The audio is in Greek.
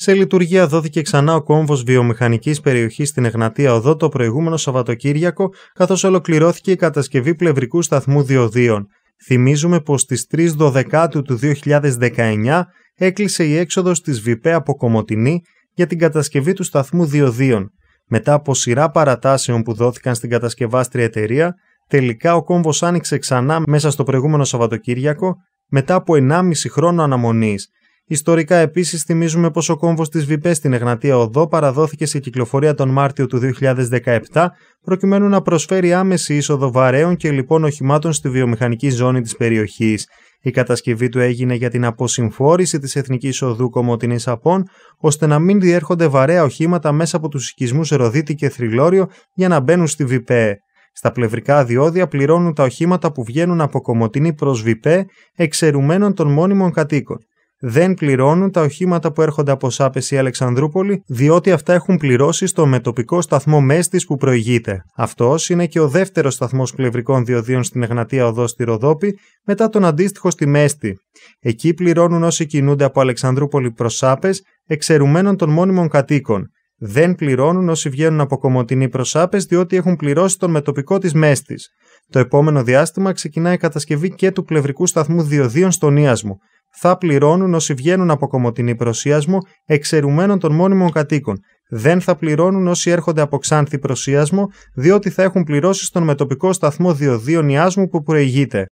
Σε λειτουργία δόθηκε ξανά ο κόμβος βιομηχανικής περιοχής στην Εγνατία Οδό το προηγούμενο Σαββατοκύριακο, καθώς ολοκληρώθηκε η κατασκευή πλευρικού σταθμού διοδίων. Θυμίζουμε πως στις 3 Δοδεκάτου του 2019 έκλεισε η έξοδος της ΒΙΠΕ από Κομωτινή για την κατασκευή του σταθμού διοδίων. Μετά από σειρά παρατάσεων που δόθηκαν στην κατασκευάστρια εταιρεία, τελικά ο κόμβος άνοιξε ξανά μέσα στο προηγούμενο Σαββατοκύριακο μετά από 1,5 χρόνο αναμονής Ιστορικά επίσης θυμίζουμε πως ο κόμβος της Βιπέ στην Εγνατία Οδό παραδόθηκε σε κυκλοφορία τον Μάρτιο του 2017 προκειμένου να προσφέρει άμεση είσοδο βαρέων και λοιπόν οχημάτων στη βιομηχανική ζώνη της περιοχής. Η κατασκευή του έγινε για την αποσυμφόρηση της Εθνικής Οδού Κομωτινής Απών, ώστε να μην διέρχονται βαρέα οχήματα μέσα από τους οικισμούς Ροδίτη και Θρυλόριο για να μπαίνουν στη Βιπέ. Στα πλευρικά διόδια πληρώνουν τα οχήματα που βγαίνουν από Κομωτινή προς Βιπέ, εξαιρουμένων των μόνιμων κατοίκων δεν πληρώνουν τα οχήματα που έρχονται από Σάπεση ή Αλεξανδρούπολη, διότι αυτά έχουν πληρώσει στο μετοπικό σταθμό Μέστης που προηγείται. Αυτός είναι και ο δεύτερος σταθμός πλευρικών διοδίων στην Εγνατία Οδό στη Ροδόπη, μετά τον αντίστοιχο στη Μέστη. Εκεί πληρώνουν όσοι κινούνται από Αλεξανδρούπολη προς Σάπες, εξαιρουμένων των μόνιμων κατοίκων. Δεν πληρώνουν όσοι βγαίνουν από Κομωτινή προς Σάπες, διότι έχουν πληρώσει τον μετοπικό της Μέστης. Το επόμενο διάστημα ξεκινάει η κατασκευή και του πλευρικού σταθμού διοδίων στον Ιασμο θα πληρώνουν όσοι βγαίνουν από κομωτινή προσίασμο εξαιρουμένων των μόνιμων κατοίκων. Δεν θα πληρώνουν όσοι έρχονται από ξάνθη προσίασμο, διότι θα έχουν πληρώσει στον μετοπικό σταθμό διοδίων ιάσμου που προηγείται.